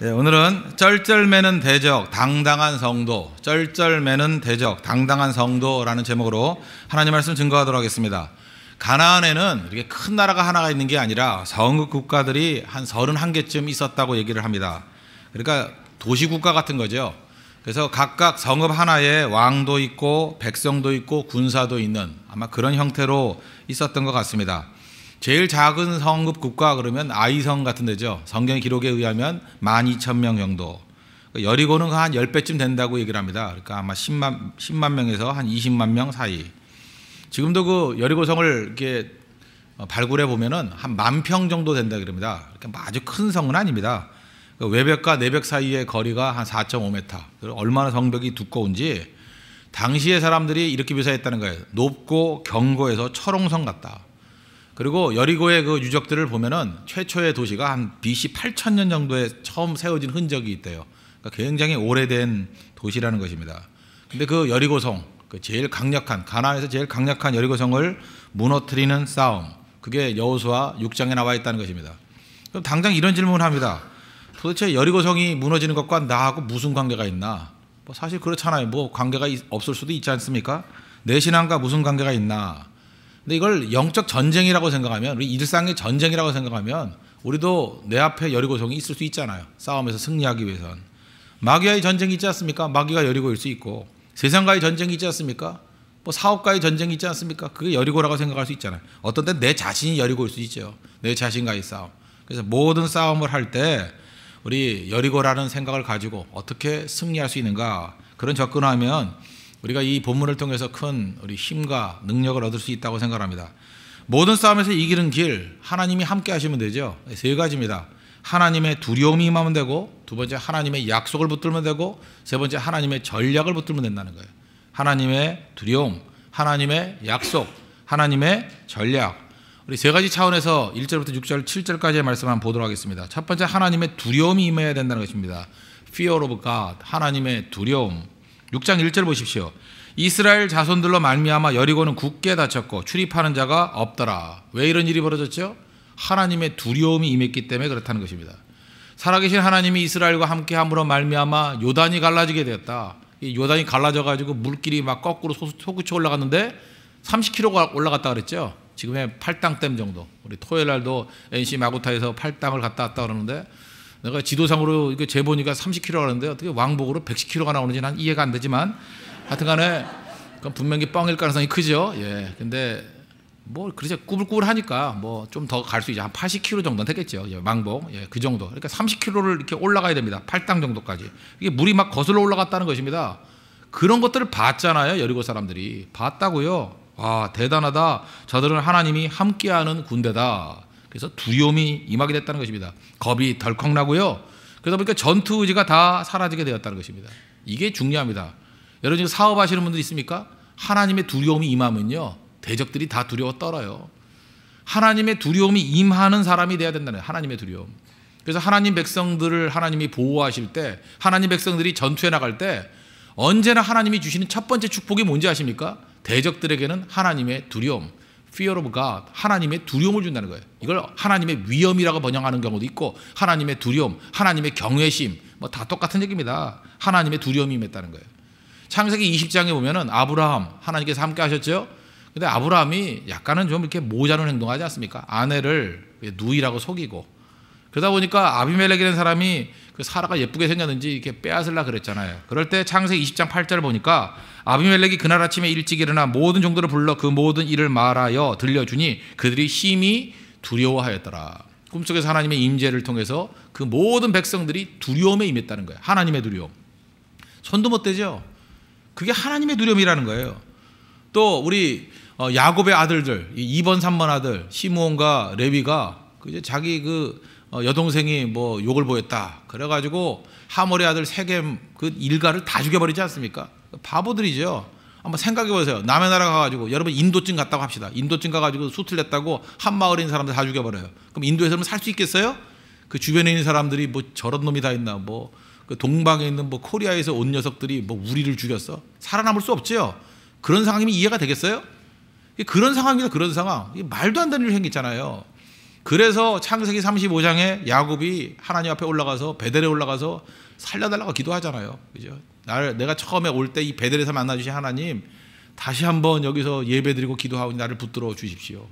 네, 오늘은 쩔쩔매는 대적 당당한 성도 쩔쩔매는 대적 당당한 성도라는 제목으로 하나님 말씀 증거하도록 하겠습니다. 가나안에는 이렇게 큰 나라가 하나가 있는 게 아니라 성읍 국가들이 한 31개쯤 있었다고 얘기를 합니다. 그러니까 도시 국가 같은 거죠. 그래서 각각 성읍 하나에 왕도 있고 백성도 있고 군사도 있는 아마 그런 형태로 있었던 것 같습니다. 제일 작은 성급 국가 그러면 아이성 같은 데죠. 성경 기록에 의하면 12,000명 정도. 그 여리고는 한 10배쯤 된다고 얘기를 합니다. 그러니까 아마 10만 10만 명에서 한 20만 명 사이. 지금도 그 여리고성을 이렇게 어, 발굴해 보면은 한 만 평 정도 된다 그럽니다. 그러니까 아주 큰 성은 아닙니다. 그 외벽과 내벽 사이의 거리가 한 4.5m. 얼마나 성벽이 두꺼운지 당시의 사람들이 이렇게 묘사했다는 거예요. 높고 견고해서 철옹성 같다. 그리고 여리고의 그 유적들을 보면은 최초의 도시가 한 BC 8천년 정도에 처음 세워진 흔적이 있대요. 그러니까 굉장히 오래된 도시라는 것입니다. 근데 그 여리고성, 그 제일 강력한 가나에서 제일 강력한 여리고성을 무너뜨리는 싸움. 그게 여호수아 6장에 나와 있다는 것입니다. 그럼 당장 이런 질문을 합니다. 도대체 여리고성이 무너지는 것과 나하고 무슨 관계가 있나? 뭐 사실 그렇잖아요. 뭐 관계가 있, 없을 수도 있지 않습니까? 내 신앙과 무슨 관계가 있나? 근데 이걸 영적 전쟁이라고 생각하면 우리 일상의 전쟁이라고 생각하면 우리도 내 앞에 여리고성이 있을 수 있잖아요. 싸움에서 승리하기 위해선 마귀와의 전쟁이 있지 않습니까? 마귀가 여리고일 수 있고 세상과의 전쟁이 있지 않습니까? 뭐 사업과의 전쟁이 있지 않습니까? 그게 여리고라고 생각할 수 있잖아요. 어떤 때 내 자신이 여리고일 수 있죠. 내 자신과의 싸움. 그래서 모든 싸움을 할 때 우리 여리고라는 생각을 가지고 어떻게 승리할 수 있는가 그런 접근하면 우리가 이 본문을 통해서 큰 우리 힘과 능력을 얻을 수 있다고 생각합니다. 모든 싸움에서 이기는 길 하나님이 함께 하시면 되죠. 세 가지입니다. 하나님의 두려움이 임하면 되고 두 번째 하나님의 약속을 붙들면 되고 세 번째 하나님의 전략을 붙들면 된다는 거예요. 하나님의 두려움, 하나님의 약속, 하나님의 전략. 우리 세 가지 차원에서 1절부터 6절, 7절까지의 말씀 한번 보도록 하겠습니다. 첫 번째 하나님의 두려움이 임해야 된다는 것입니다. Fear of God, 하나님의 두려움. 6장 1절 보십시오. 이스라엘 자손들로 말미암아 여리고는 굳게 닫혔고 출입하는 자가 없더라. 왜 이런 일이 벌어졌죠? 하나님의 두려움이 임했기 때문에 그렇다는 것입니다. 살아계신 하나님이 이스라엘과 함께 함으로 말미암아 요단이 갈라지게 되었다. 요단이 갈라져 가지고 물길이 막 거꾸로 솟구쳐 올라갔는데 30km가 올라갔다 그랬죠. 지금의 팔당댐 정도. 우리 토요일 날도 NC 마구타에서 팔당을 갔다 왔다 그러는데 내가 지도상으로 이거 재보니까 30km 가는데 어떻게 왕복으로 110km가 나오는지는 이해가 안 되지만 하여튼간에 그건 분명히 뻥일 가능성이 크죠. 예. 근데 뭐 그러자 꾸불꾸불하니까 뭐 좀 더 갈 수 있죠. 한 80km 정도는 되겠죠. 예, 왕복. 예, 그 정도. 그러니까 30km를 이렇게 올라가야 됩니다. 팔당 정도까지. 이게 물이 막 거슬러 올라갔다는 것입니다. 그런 것들을 봤잖아요. 여리고 사람들이 봤다고요. 와, 대단하다. 저들은 하나님이 함께하는 군대다. 그래서 두려움이 임하게 됐다는 것입니다. 겁이 덜컥 나고요. 그러다 보니까 전투 의지가 다 사라지게 되었다는 것입니다. 이게 중요합니다. 여러분 지금 사업하시는 분들 있습니까? 하나님의 두려움이 임하면요. 대적들이 다 두려워 떨어요. 하나님의 두려움이 임하는 사람이 돼야 된다는 거예요. 하나님의 두려움. 그래서 하나님 백성들을 하나님이 보호하실 때 하나님 백성들이 전투에 나갈 때 언제나 하나님이 주시는 첫 번째 축복이 뭔지 아십니까? 대적들에게는 하나님의 두려움. fear of God, 하나님의 두려움을 준다는 거예요. 이걸 하나님의 위엄이라고 번역하는 경우도 있고 하나님의 두려움, 하나님의 경외심 뭐 다 똑같은 얘기입니다. 하나님의 두려움이 임했다는 거예요. 창세기 20장에 보면은 아브라함 하나님께서 함께 하셨죠. 근데 아브라함이 약간은 좀 이렇게 모자른 행동하지 않습니까? 아내를 누이라고 속이고 그러다 보니까 아비멜렉이라는 사람이 그 사라가 예쁘게 생겼는지 이렇게 빼앗으려 그랬잖아요. 그럴 때 창세기 20장 8절을 보니까 아비멜렉이 그날 아침에 일찍 일어나 모든 종들을 불러 그 모든 일을 말하여 들려주니 그들이 심히 두려워하였더라. 꿈속에서 하나님의 임재를 통해서 그 모든 백성들이 두려움에 임했다는 거예요. 하나님의 두려움. 손도 못 대죠. 그게 하나님의 두려움이라는 거예요. 또 우리 어, 야곱의 아들들, 2번, 3번 아들 시므온과 레위가 그 이제 자기 그 어, 여동생이 뭐 욕을 보였다. 그래가지고 하모리 아들 세겜 그 일가를 다 죽여버리지 않습니까? 바보들이죠. 한번 생각해 보세요. 남의 나라 가가지고 여러분 인도증 갔다고 합시다. 인도증 가가지고 수틀 냈다고 한마을인 사람들 다 죽여버려요. 그럼 인도에서는 살 수 있겠어요? 그 주변에 있는 사람들이 뭐 저런 놈이 다 있나 뭐그 동방에 있는 뭐 코리아에서 온 녀석들이 뭐 우리를 죽였어 살아남을 수 없지요. 그런 상황이면 이해가 되겠어요? 그런 상황이니 그런 상황 말도 안 되는 일이 생겼잖아요. 그래서 창세기 35장에 야곱이 하나님 앞에 올라가서 베델에 올라가서 살려달라고 기도하잖아요. 그죠? 나를 내가 처음에 올 때 이 베델에서 만나 주신 하나님 다시 한번 여기서 예배드리고 기도하오니 나를 붙들어 주십시오.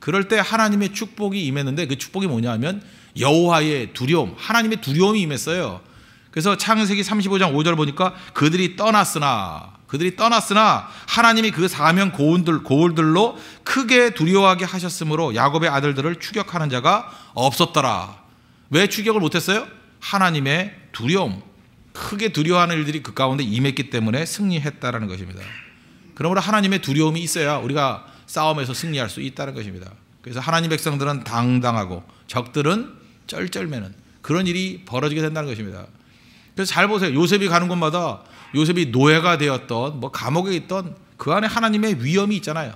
그럴 때 하나님의 축복이 임했는데 그 축복이 뭐냐면 여호와의 두려움, 하나님의 두려움이 임했어요. 그래서 창세기 35장 5절 보니까 그들이 떠났으나 그들이 떠났으나 하나님이 그 사명 고운들 고울들로 크게 두려워하게 하셨으므로 야곱의 아들들을 추격하는 자가 없었더라. 왜 추격을 못했어요? 하나님의 두려움, 크게 두려워하는 일들이 그 가운데 임했기 때문에 승리했다라는 것입니다. 그러므로 하나님의 두려움이 있어야 우리가 싸움에서 승리할 수 있다는 것입니다. 그래서 하나님 백성들은 당당하고 적들은 쩔쩔매는 그런 일이 벌어지게 된다는 것입니다. 그래서 잘 보세요. 요셉이 가는 곳마다 요셉이 노예가 되었던 뭐 감옥에 있던 그 안에 하나님의 위험이 있잖아요.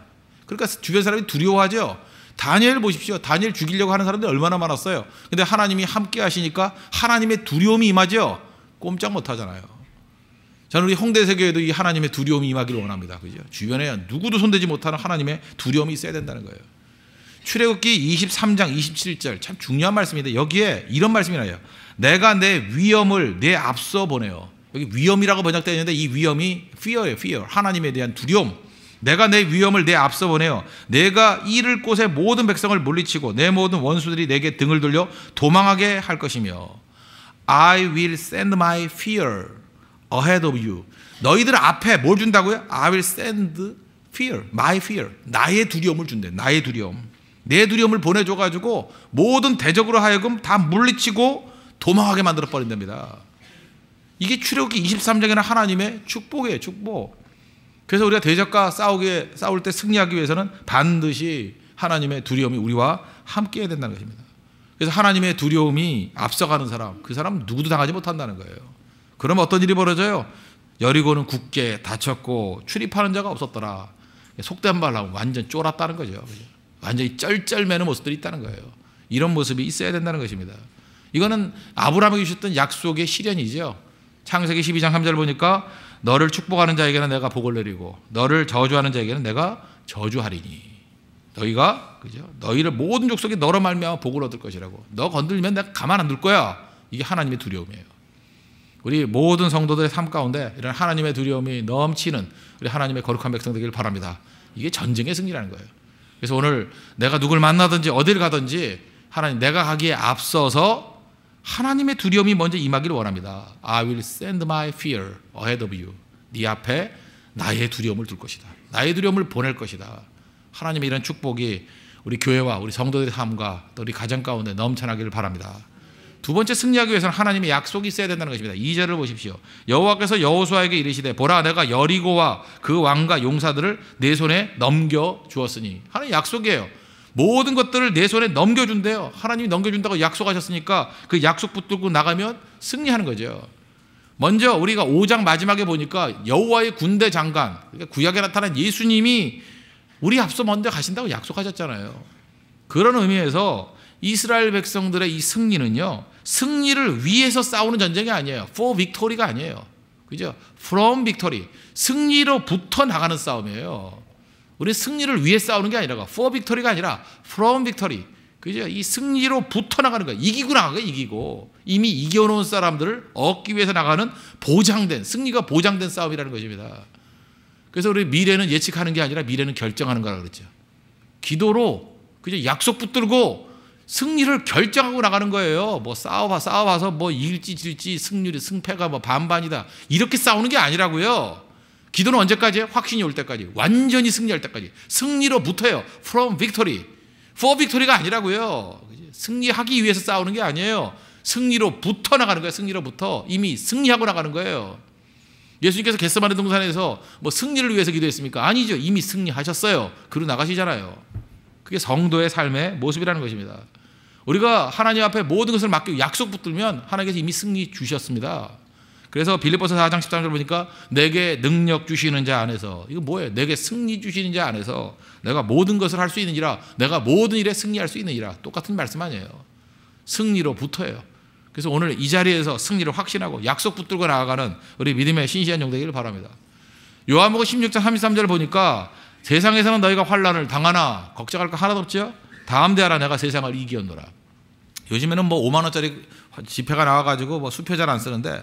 그러니까 주변 사람이 두려워하죠. 다니엘 보십시오. 다니엘 죽이려고 하는 사람들이 얼마나 많았어요. 근데 하나님이 함께 하시니까 하나님의 두려움이 임하죠. 꼼짝 못 하잖아요. 저는 우리 홍대세계에도 이 하나님의 두려움이 임하기를 원합니다. 그죠? 주변에 누구도 손대지 못하는 하나님의 두려움이 있어야 된다는 거예요. 출애굽기 23장 27절 참 중요한 말씀인데 여기에 이런 말씀이 나요. 내가 내위험을내 앞서 보내요. 여기 위험이라고 번역되어 있는데 이 위험이 fear예요, fear. 하나님에 대한 두려움. 내가 내 위험을 내 앞서 보내어 내가 이를 곳에 모든 백성을 물리치고 내 모든 원수들이 내게 등을 돌려 도망하게 할 것이며 I will send my fear ahead of you. 너희들 앞에 뭘 준다고요? I will send fear, my fear. 나의 두려움을 준대. 나의 두려움. 내 두려움을 보내줘가지고 모든 대적으로 하여금 다 물리치고 도망하게 만들어 버린답니다. 이게 출애굽기 23장에는 하나님의 축복이에요, 축복. 그래서 우리가 대적과 싸우게 싸울 때 승리하기 위해서는 반드시 하나님의 두려움이 우리와 함께 해야 된다는 것입니다. 그래서 하나님의 두려움이 앞서가는 사람, 그 사람 누구도 당하지 못한다는 거예요. 그럼 어떤 일이 벌어져요? 여리고는 굳게 다쳤고 출입하는 자가 없었더라. 속된 말로 하면 완전 쫄았다는 거죠. 완전히 쩔쩔매는 모습들이 있다는 거예요. 이런 모습이 있어야 된다는 것입니다. 이거는 아브라함에게 주셨던 약속의 실현이죠. 창세기 12장 3절 보니까 너를 축복하는 자에게는 내가 복을 내리고 너를 저주하는 자에게는 내가 저주하리니 너희가 그죠? 너희를 모든 족속이 너로 말미암아 복을 얻을 것이라고. 너 건들면 내가 가만 안 둘 거야. 이게 하나님의 두려움이에요. 우리 모든 성도들의 삶 가운데 이런 하나님의 두려움이 넘치는 우리 하나님의 거룩한 백성 되기를 바랍니다. 이게 전쟁의 승리라는 거예요. 그래서 오늘 내가 누굴 만나든지 어딜 가든지 하나님 내가 가기에 앞서서 하나님의 두려움이 먼저 임하기를 원합니다. I will send my fear ahead of you. 네 앞에 나의 두려움을 둘 것이다. 나의 두려움을 보낼 것이다. 하나님의 이런 축복이 우리 교회와 우리 성도들의 삶과 또 우리 가정 가운데 넘쳐나기를 바랍니다. 두 번째 승리하기 위해서는 하나님의 약속이 있어야 된다는 것입니다. 2절을 보십시오. 여호와께서 여호수아에게 이르시되 보라 내가 여리고와 그 왕과 용사들을 내 손에 넘겨 주었으니 하는 약속이에요. 모든 것들을 내 손에 넘겨준대요. 하나님이 넘겨준다고 약속하셨으니까 그 약속 붙들고 나가면 승리하는 거죠. 먼저 우리가 5장 마지막에 보니까 여호와의 군대 장관, 그러니까 구약에 나타난 예수님이 우리 앞서 먼저 가신다고 약속하셨잖아요. 그런 의미에서 이스라엘 백성들의 이 승리는요, 승리를 위해서 싸우는 전쟁이 아니에요. for victory가 아니에요. 그죠? from victory. 승리로부터 나가는 싸움이에요. 우리 승리를 위해 싸우는 게 아니라 for victory가 아니라 from victory. 그죠? 이 승리로 붙어 나가는 거야. 이기고 나가 이기고 이미 이겨놓은 사람들을 얻기 위해서 나가는 보장된 승리가 보장된 싸움이라는 것입니다. 그래서 우리 미래는 예측하는 게 아니라 미래는 결정하는 거라 그랬죠. 기도로 그저 약속 붙들고 승리를 결정하고 나가는 거예요. 뭐 싸워봐 싸워봐서 뭐 이길지 질지 승률이 승패가 뭐 반반이다 이렇게 싸우는 게 아니라고요. 기도는 언제까지? 확신이 올 때까지. 완전히 승리할 때까지. 승리로 붙어요. From victory. For victory가 아니라고요. 승리하기 위해서 싸우는 게 아니에요. 승리로 붙어 나가는 거예요. 승리로 붙어. 이미 승리하고 나가는 거예요. 예수님께서 겟세마네 동산에서 뭐 승리를 위해서 기도했습니까? 아니죠. 이미 승리하셨어요. 그러 나가시잖아요. 그게 성도의 삶의 모습이라는 것입니다. 우리가 하나님 앞에 모든 것을 맡기고 약속 붙들면 하나님께서 이미 승리 주셨습니다. 그래서 빌리보서 4장 13절 보니까 내게 능력 주시는 자 안에서 이거 뭐예요? 내게 승리 주시는 자 안에서 내가 모든 것을 할 수 있는지라 내가 모든 일에 승리할 수 있는지라 똑같은 말씀 아니에요. 승리로 붙어요. 그래서 오늘 이 자리에서 승리를 확신하고 약속 붙들고 나아가는 우리 믿음의 신시한종 되기를 바랍니다. 요한복음 16장 33절 보니까 세상에서는 너희가 환란을 당하나 걱정할 거 하나도 없지요. 다음 대하라 내가 세상을 이기었노라. 요즘에는 뭐 5만 원짜리 지폐가 나와가지고 뭐 수표잘 안 쓰는데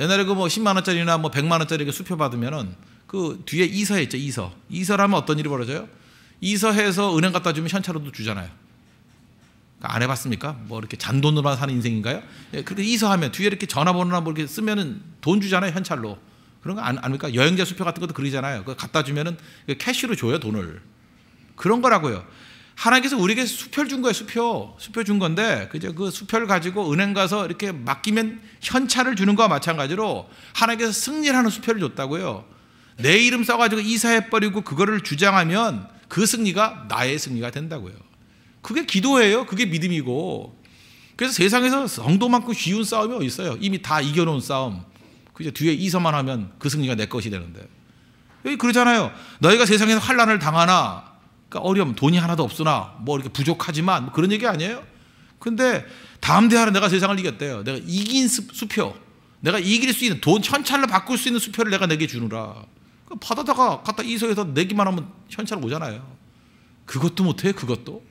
옛날에 그뭐 10만 원짜리나 뭐 100만 원짜리 수표 받으면은 그 뒤에 이서 있죠 이서 이서라면 어떤 일이 벌어져요? 이서해서 은행 갖다 주면 현찰로도 주잖아요. 그러니까 안 해봤습니까? 뭐 이렇게 잔돈으로만 사는 인생인가요? 예, 그렇게 이서하면 뒤에 이렇게 전화번호나 뭐 이렇게 쓰면은 돈 주잖아요 현찰로 그런 거 안, 아닙니까? 여행자 수표 같은 것도 그러잖아요. 그 갖다 주면은 그 캐시로 줘요 돈을 그런 거라고요. 하나님께서 우리에게 수표를 준 거예요, 수표. 수표 준 건데, 그죠? 그 수표를 가지고 은행 가서 이렇게 맡기면 현찰을 주는 거와 마찬가지로 하나님께서 승리를 하는 수표를 줬다고요. 내 이름 써가지고 이사해버리고 그거를 주장하면 그 승리가 나의 승리가 된다고요. 그게 기도예요. 그게 믿음이고. 그래서 세상에서 성도만큼 쉬운 싸움이 어디 있어요? 이미 다 이겨놓은 싸움. 그저 뒤에 이사만 하면 그 승리가 내 것이 되는데. 여기 그러잖아요. 너희가 세상에서 환란을 당하나 그러니까 어려움, 돈이 하나도 없으나 뭐 이렇게 부족하지만 뭐 그런 얘기 아니에요? 근데 다음 대화로 내가 세상을 이겼대요. 내가 이긴 수, 표 내가 이길 수 있는 돈 현찰로 바꿀 수 있는 수표를 내가 내게 주느라. 그 받아다가 갖다 이서에서 내기만 하면 현찰 오잖아요. 그것도 못해, 그것도.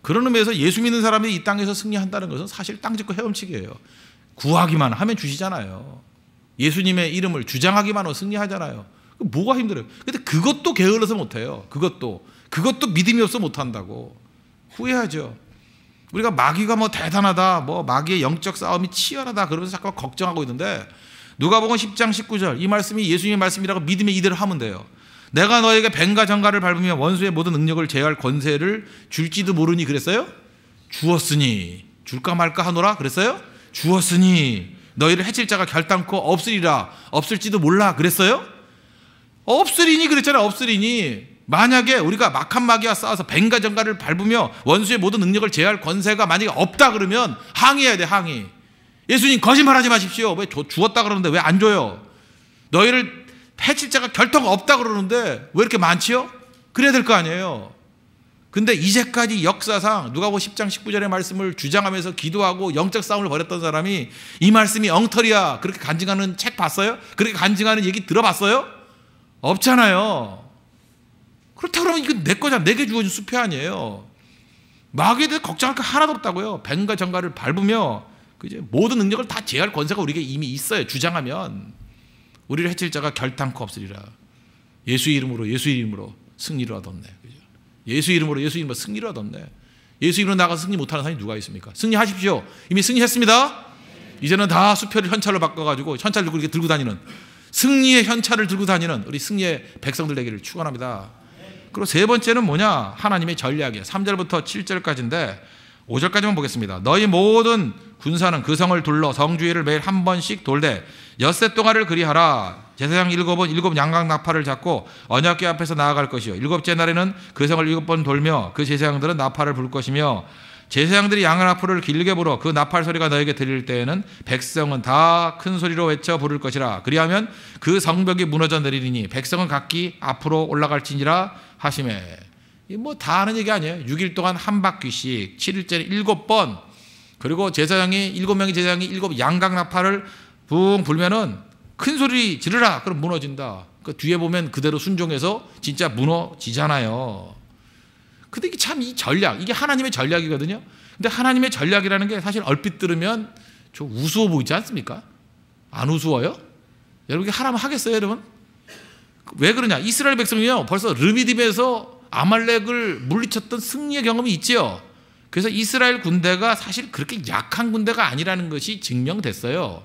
그런 의미에서 예수 믿는 사람이 이 땅에서 승리한다는 것은 사실 땅 짓고 헤엄치기예요. 구하기만 하면 주시잖아요. 예수님의 이름을 주장하기만 하면 승리하잖아요. 그 뭐가 힘들어요? 근데 그것도 게을러서 못해요. 그것도. 그것도 믿음이 없어 못한다고 후회하죠. 우리가 마귀가 뭐 대단하다, 뭐 마귀의 영적 싸움이 치열하다 그러면서 자꾸 걱정하고 있는데 누가복음 10장 19절 이 말씀이 예수님의 말씀이라고 믿음의 이대로 하면 돼요. 내가 너에게 뱀과 장가를 밟으며 원수의 모든 능력을 제할 권세를 줄지도 모르니 그랬어요? 주었으니 줄까 말까 하노라 그랬어요? 주었으니 너희를 해칠 자가 결단코 없으리라 없을지도 몰라 그랬어요? 없으리니 그랬잖아요 없으리니 만약에 우리가 막한 마귀와 싸워서 뱅가정가를 밟으며 원수의 모든 능력을 제할 권세가 만약에 없다 그러면 항의해야 돼 항의 예수님 거짓말하지 마십시오 왜 죽었다 그러는데 왜 안 줘요 너희를 해칠 자가 결통 없다 그러는데 왜 이렇게 많지요? 그래야 될 거 아니에요 근데 이제까지 역사상 누가복 10장 19절의 말씀을 주장하면서 기도하고 영적 싸움을 벌였던 사람이 이 말씀이 엉터리야 그렇게 간증하는 책 봤어요? 그렇게 간증하는 얘기 들어봤어요? 없잖아요 그렇다 그러면 이건 내 거잖아. 내게 주어진 수표 아니에요. 마귀에 대해 걱정할 거 하나도 없다고요. 뱀과 정가를 밟으며 그제 모든 능력을 다 제할 권세가 우리에게 이미 있어요. 주장하면 우리를 해칠 자가 결단코 없으리라. 예수 이름으로 예수 이름으로 승리를 얻었네. 그죠? 예수 이름으로 예수 이름으로 승리를 얻었네. 예수 이름으로 나가 승리 못하는 사람이 누가 있습니까? 승리하십시오. 이미 승리했습니다. 이제는 다 수표를 현찰로 바꿔가지고 현찰 들고 이렇게 들고 다니는 승리의 현찰을 들고 다니는 우리 승리의 백성들 되기를 축원합니다. 그리고 세 번째는 뭐냐? 하나님의 전략이에요. 3절부터 7절까지인데 5절까지만 보겠습니다. 너희 모든 군사는 그 성을 둘러 성주의를 매일 한 번씩 돌되 엿새 동아를 그리하라. 제사장 일곱은 일곱 양각 나팔을 잡고 언약궤 앞에서 나아갈 것이요. 일곱째 날에는 그 성을 일곱 번 돌며 그 제사장들은 나팔을 불 것이며 제사장들이 양을 앞으로 길게 불어 그 나팔 소리가 너에게 들릴 때에는 백성은 다 큰 소리로 외쳐 부를 것이라 그리하면 그 성벽이 무너져 내리니 백성은 각기 앞으로 올라갈지니라 하심에 뭐다 하는 얘기 아니에요. 6일 동안 한 바퀴씩 7일째는 7번 그리고 제사장이 7명의 제사장이 7 양각나팔을 붕 불면은 큰 소리 지르라 그럼 무너진다. 그 뒤에 보면 그대로 순종해서 진짜 무너지잖아요. 근데 이게 참 이 전략, 이게 하나님의 전략이거든요. 근데 하나님의 전략이라는 게 사실 얼핏 들으면 좀 우스워 보이지 않습니까? 안 우스워요? 여러분, 이게 하라면 하겠어요, 여러분? 왜 그러냐? 이스라엘 백성이요. 벌써 르미딤에서 아말렉을 물리쳤던 승리의 경험이 있지요. 그래서 이스라엘 군대가 사실 그렇게 약한 군대가 아니라는 것이 증명됐어요.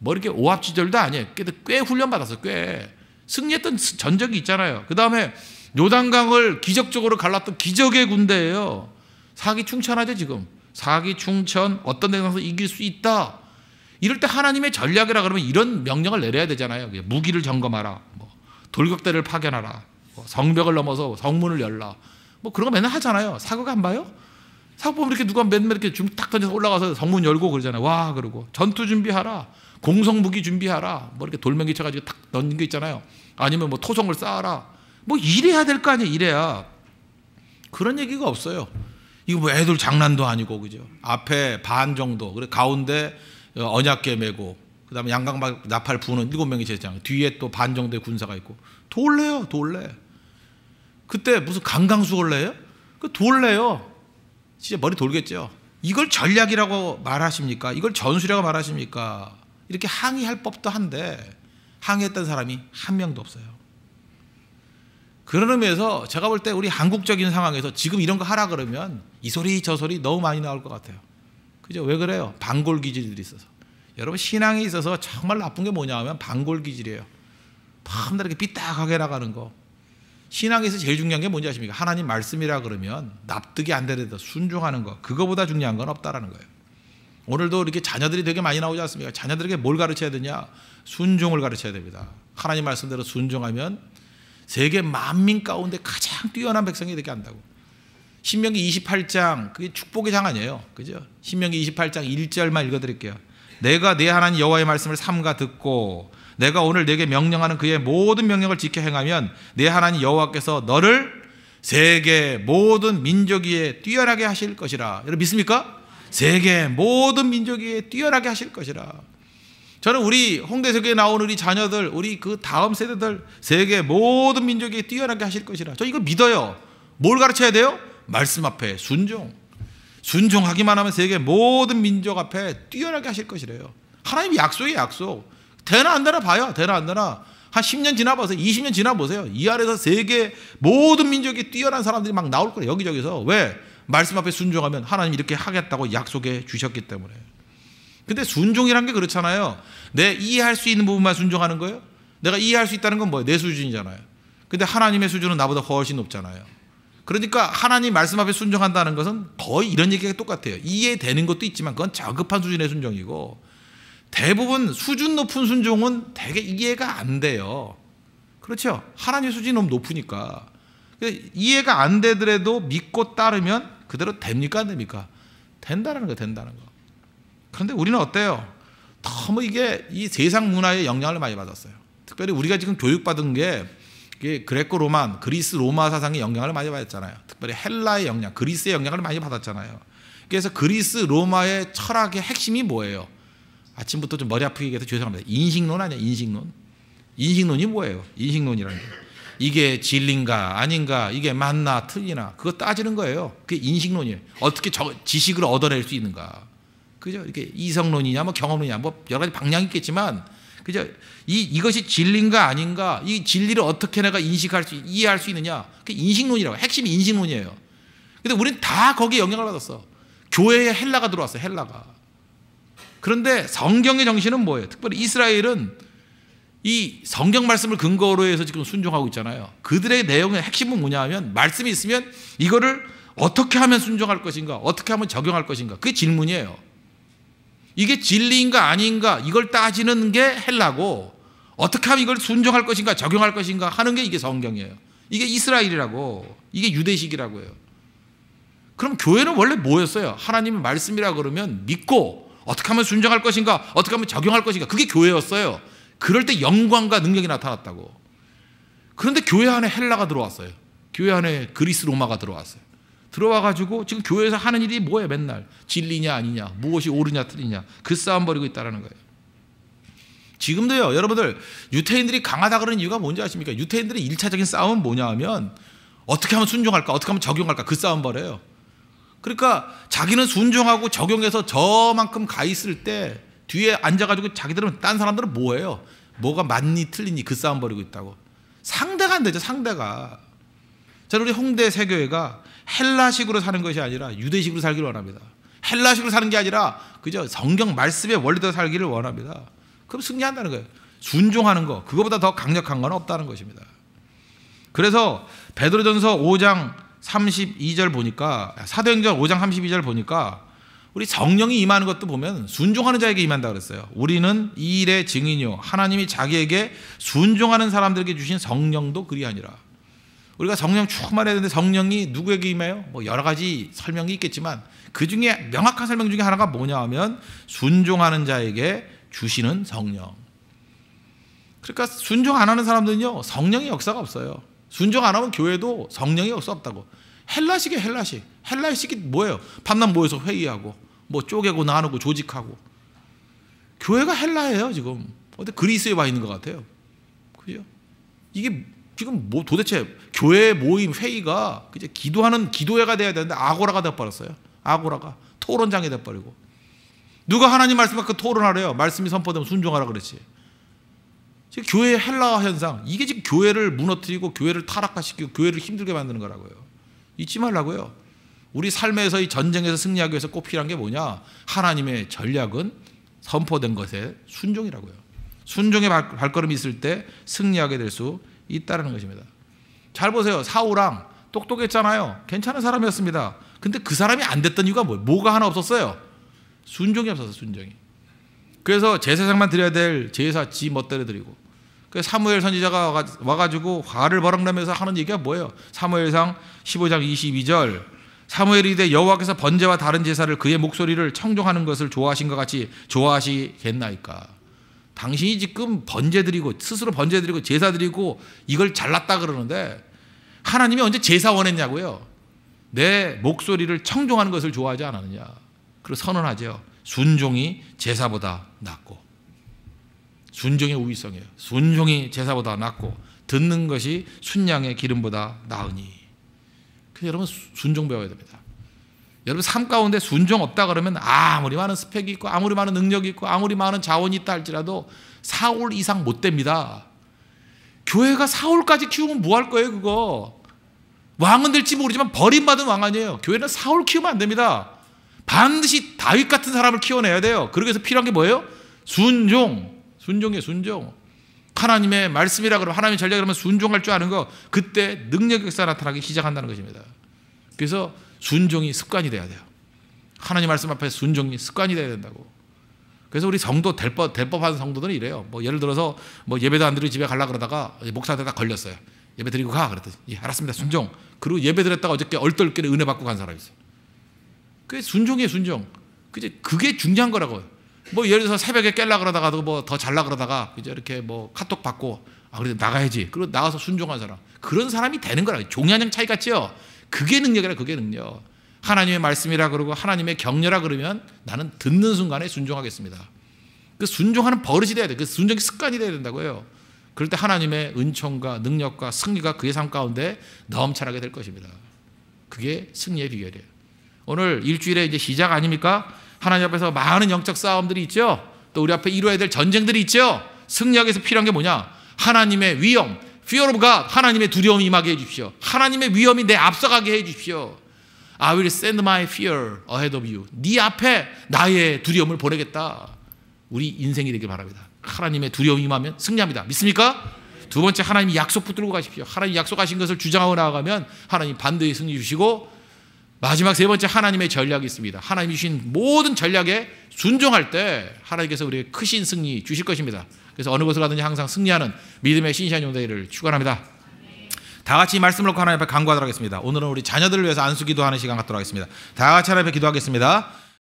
뭐 이렇게 오합지절도 아니에요. 꽤 훈련받았어요. 꽤. 승리했던 전적이 있잖아요. 그 다음에 요단강을 기적적으로 갈랐던 기적의 군대예요. 사기 충천하죠 지금. 사기 충천 어떤 데 가서 이길 수 있다. 이럴 때 하나님의 전략이라 그러면 이런 명령을 내려야 되잖아요. 무기를 점검하라. 돌격대를 파견하라. 뭐 성벽을 넘어서 성문을 열라. 뭐 그런 거 맨날 하잖아요. 사극 안 봐요? 사극 보면 이렇게 누가 맨날 이렇게 줌딱 던져서 올라가서 성문 열고 그러잖아요. 와, 그러고. 전투 준비하라. 공성무기 준비하라. 뭐 이렇게 돌멩이 쳐가지고 탁 넣는 게 있잖아요. 아니면 뭐 토성을 쌓아라. 뭐 이래야 될 거 아니에요. 이래야. 그런 얘기가 없어요. 이거 뭐 애들 장난도 아니고, 그죠? 앞에 반 정도. 그래, 가운데 어, 언약계 메고, 그 다음에 양강박 나팔 부는 일곱 명이 제장 뒤에 또 반정대 군사가 있고 돌래요 돌래 그때 무슨 강강수월래요? 그 돌래요 진짜 머리 돌겠죠 이걸 전략이라고 말하십니까? 이걸 전술이라고 말하십니까? 이렇게 항의할 법도 한데 항의했던 사람이 한 명도 없어요 그런 의미에서 제가 볼 때 우리 한국적인 상황에서 지금 이런 거 하라 그러면 이 소리 저 소리 너무 많이 나올 것 같아요 그죠? 왜 그래요? 반골 기질들이 있어서 여러분 신앙에 있어서 정말 나쁜 게 뭐냐 하면 반골기질이에요. 밤낮 이렇게 삐딱하게 나가는 거. 신앙에서 제일 중요한 게 뭔지 아십니까? 하나님 말씀이라 그러면 납득이 안 되더라도 순종하는 거. 그거보다 중요한 건 없다라는 거예요. 오늘도 이렇게 자녀들이 되게 많이 나오지 않습니까? 자녀들에게 뭘 가르쳐야 되냐? 순종을 가르쳐야 됩니다. 하나님 말씀대로 순종하면 세계 만민 가운데 가장 뛰어난 백성이 되게 한다고. 신명기 28장 그게 축복의 장 아니에요. 그죠? 신명기 28장 1절만 읽어 드릴게요. 내가 내 하나님 여호와의 말씀을 삼가 듣고 내가 오늘 내게 명령하는 그의 모든 명령을 지켜 행하면 내 하나님 여호와께서 너를 세계 모든 민족 위에 뛰어나게 하실 것이라. 여러분 믿습니까? 세계 모든 민족 위에 뛰어나게 하실 것이라. 저는 우리 홍대석에 나온 우리 자녀들, 우리 그 다음 세대들 세계 모든 민족이 뛰어나게 하실 것이라. 저 이거 믿어요. 뭘 가르쳐야 돼요? 말씀 앞에 순종. 순종하기만 하면 세계 모든 민족 앞에 뛰어나게 하실 것이래요. 하나님 약속이 약속. 되나 안 되나 봐요. 되나 안 되나. 한 10년 지나봐서 20년 지나보세요. 이 아래에서 세계 모든 민족이 뛰어난 사람들이 막 나올 거예요. 여기저기서. 왜? 말씀 앞에 순종하면 하나님 이렇게 하겠다고 약속해 주셨기 때문에. 근데 순종이란 게 그렇잖아요. 내 이해할 수 있는 부분만 순종하는 거예요. 내가 이해할 수 있다는 건 뭐예요? 내 수준이잖아요. 근데 하나님의 수준은 나보다 훨씬 높잖아요. 그러니까 하나님 말씀 앞에 순종한다는 것은 거의 이런 얘기가 똑같아요. 이해되는 것도 있지만 그건 저급한 수준의 순종이고 대부분 수준 높은 순종은 되게 이해가 안 돼요. 그렇죠? 하나님 수준이 너무 높으니까. 이해가 안 되더라도 믿고 따르면 그대로 됩니까? 안 됩니까? 된다는 거, 된다는 거. 그런데 우리는 어때요? 너무 이게 이 세상 문화의 영향을 많이 받았어요. 특별히 우리가 지금 교육받은 게 그게 그레코 로만 그리스 로마 사상의 영향을 많이 받았잖아요. 특별히 헬라의 영향, 그리스의 영향을 많이 받았잖아요. 그래서 그리스 로마의 철학의 핵심이 뭐예요? 아침부터 좀 머리 아프게 해서 죄송합니다. 인식론 아니야, 인식론. 인식론이 뭐예요? 인식론이라는 게. 이게 진리인가 아닌가, 이게 맞나 틀리나 그거 따지는 거예요. 그게 인식론이에요. 어떻게 저, 지식을 얻어낼 수 있는가. 그죠? 이게 이성론이냐, 뭐 경험론이냐, 뭐 여러 가지 방향이 있겠지만 그죠? 이, 이것이 진리인가 아닌가, 이 진리를 어떻게 내가 인식할 수, 이해할 수 있느냐. 그 인식론이라고. 핵심이 인식론이에요. 근데 우린 다 거기에 영향을 받았어. 교회에 헬라가 들어왔어, 헬라가. 그런데 성경의 정신은 뭐예요? 특별히 이스라엘은 이 성경 말씀을 근거로 해서 지금 순종하고 있잖아요. 그들의 내용의 핵심은 뭐냐 하면, 말씀이 있으면 이거를 어떻게 하면 순종할 것인가, 어떻게 하면 적용할 것인가. 그게 질문이에요. 이게 진리인가 아닌가 이걸 따지는 게 헬라고 어떻게 하면 이걸 순종할 것인가 적용할 것인가 하는 게 이게 성경이에요. 이게 이스라엘이라고 이게 유대식이라고요. 해 그럼 교회는 원래 뭐였어요? 하나님의 말씀이라 그러면 믿고 어떻게 하면 순종할 것인가 어떻게 하면 적용할 것인가 그게 교회였어요. 그럴 때 영광과 능력이 나타났다고. 그런데 교회 안에 헬라가 들어왔어요. 교회 안에 그리스 로마가 들어왔어요. 들어와 가지고 지금 교회에서 하는 일이 뭐예요, 맨날? 진리냐 아니냐, 무엇이 옳으냐 틀리냐. 그 싸움 벌이고 있다라는 거예요. 지금도요, 여러분들 유태인들이 강하다 그런 이유가 뭔지 아십니까? 유태인들의 일차적인 싸움은 뭐냐 하면 어떻게 하면 순종할까? 어떻게 하면 적용할까? 그 싸움 벌이에요. 그러니까 자기는 순종하고 적용해서 저만큼 가 있을 때 뒤에 앉아가지고 자기들은 딴 사람들은 뭐예요? 뭐가 맞니 틀리니 그 싸움 벌이고 있다고. 상대가 안 되죠, 상대가. 자, 우리 홍대 세교회가 헬라식으로 사는 것이 아니라 유대식으로 살기를 원합니다. 헬라식으로 사는 게 아니라 그저 성경 말씀의 원리대로 살기를 원합니다. 그럼 승리한다는 거예요. 순종하는 거 그거보다 더 강력한 건 없다는 것입니다. 그래서 베드로전서 5장 32절 보니까 사도행전 5장 32절 보니까 우리 성령이 임하는 것도 보면 순종하는 자에게 임한다 그랬어요. 우리는 이 일의 증인이요 하나님이 자기에게 순종하는 사람들에게 주신 성령도 그리아니라 우리가 성령 충만해야 되는데 성령이 누구에게 임해요? 뭐 여러 가지 설명이 있겠지만 그 중에 명확한 설명 중에 하나가 뭐냐 하면 순종하는 자에게 주시는 성령. 그러니까 순종 안 하는 사람들은요 성령의 역사가 없어요. 순종 안 하면 교회도 성령의 역사 없다고. 헬라식이 헬라식. 헬라식이 뭐예요? 밤낮 모여서 회의하고 뭐 쪼개고 나누고 조직하고. 교회가 헬라예요 지금. 어디 그리스에 와 있는 것 같아요. 그죠? 이게 지금 뭐 도대체 교회 모임 회의가 이제 기도하는 기도회가 돼야 되는데 아고라가 돼 버렸어요. 아고라가 토론장이 돼 버리고 누가 하나님 말씀 앞에 그 토론하래요. 말씀이 선포되면 순종하라 그랬지. 지금 교회 헬라 현상 이게 지금 교회를 무너뜨리고 교회를 타락화시키고 교회를 힘들게 만드는 거라고요. 잊지 말라고요. 우리 삶에서 이 전쟁에서 승리하기 위해서 꼭 필요한 게 뭐냐? 하나님의 전략은 선포된 것에 순종이라고요. 순종의 발걸음이 있을 때 승리하게 될수 있다는 것입니다. 잘 보세요. 사우랑 똑똑했잖아요. 괜찮은 사람이었습니다. 근데 그 사람이 안 됐던 이유가 뭐예요? 뭐가 하나 없었어요? 순종이 없어요 순종이. 그래서 제사장만 드려야 될 제사 지 멋대로 드리고. 그 사무엘 선지자가 와가지고 화를 버럭내면서 하는 얘기가 뭐예요? 사무엘상 15장 22절 사무엘이 되 여호와께서 번제와 다른 제사를 그의 목소리를 청종하는 것을 좋아하신 것 같이 좋아하시겠나이까 당신이 지금 번제드리고 스스로 번제드리고 제사드리고 이걸 잘났다 그러는데 하나님이 언제 제사 원했냐고요? 내 목소리를 청종하는 것을 좋아하지 않았느냐? 그리고 선언하죠. 순종이 제사보다 낫고 순종의 우위성이에요. 순종이 제사보다 낫고 듣는 것이 순양의 기름보다 나으니. 그래서 여러분 순종 배워야 됩니다. 여러분 삶 가운데 순종 없다 그러면 아무리 많은 스펙이 있고 아무리 많은 능력이 있고 아무리 많은 자원이 있다 할지라도 사울 이상 못 됩니다. 교회가 사울까지 키우면 뭐 할 거예요 그거? 왕은 될지 모르지만 버림받은 왕 아니에요. 교회는 사울 키우면 안 됩니다. 반드시 다윗 같은 사람을 키워내야 돼요. 그러기 위해서 필요한 게 뭐예요? 순종. 순종이에요 순종. 하나님의 말씀이라 그러면 하나님의 전략이라면 순종할 줄 아는 거 그때 능력 역사 나타나기 시작한다는 것입니다. 그래서 순종이 습관이 돼야 돼요. 하나님 말씀 앞에 순종이 습관이 돼야 된다고. 그래서 우리 성도 될법될 법한 성도들은 이래요. 뭐 예를 들어서 뭐 예배도 안 드리고 집에 갈라 그러다가 목사한테 다 걸렸어요. 예배 드리고 가 그랬더니 예, 알았습니다. 순종. 그리고 예배 드렸다가 어저께 얼떨결에 은혜 받고 간 사람이 있어요. 그게 순종이에요, 순종. 그게 그게 중요한 거라고요. 뭐 예를 들어서 새벽에 깰라 그러다가도 뭐 더 잘라 그러다가 이제 이렇게 뭐 카톡 받고 아 그래 나가야지. 그리고 나가서 순종한 사람. 그런 사람이 되는 거라. 종이 한장 차이 같지요. 그게 능력이라 그게 능력. 하나님의 말씀이라 그러고 하나님의 격려라 그러면 나는 듣는 순간에 순종하겠습니다. 그 순종하는 버릇이 돼야 돼. 그 순종이 습관이 돼야 된다고요. 그럴 때 하나님의 은총과 능력과 승리가 그의 삶 가운데 넘쳐나게 될 것입니다. 그게 승리의 비결이에요. 오늘 일주일에 이제 시작 아닙니까? 하나님 앞에서 많은 영적 싸움들이 있죠. 또 우리 앞에 이루어야 될 전쟁들이 있죠. 승리하기 위해서 필요한 게 뭐냐? 하나님의 위엄, Fear of God, 하나님의 두려움이 임하게 해주십시오. 하나님의 위험이 내 앞서가게 해주십시오. I will send my fear ahead of you. 네 앞에 나의 두려움을 보내겠다. 우리 인생이 되길 바랍니다. 하나님의 두려움이 임하면 승리합니다. 믿습니까? 두 번째 하나님 약속 붙들고 가십시오. 하나님 약속하신 것을 주장하고 나아가면 하나님 반드시 승리 주시고 마지막 세 번째 하나님의 전략이 있습니다. 하나님 주신 모든 전략에 순종할 때 하나님께서 우리에게 크신 승리 주실 것입니다. 그래서 어느 곳을 가든지 항상 승리하는 믿음의 신시한 용대를 축원합니다. 다 같이 말씀을 놓고 하나님 앞에 간구하도록 하겠습니다. 오늘은 우리 자녀들을 위해서 안수기도 하는 시간 갖도록 하겠습니다. 다 같이 하나님 앞에 기도하겠습니다.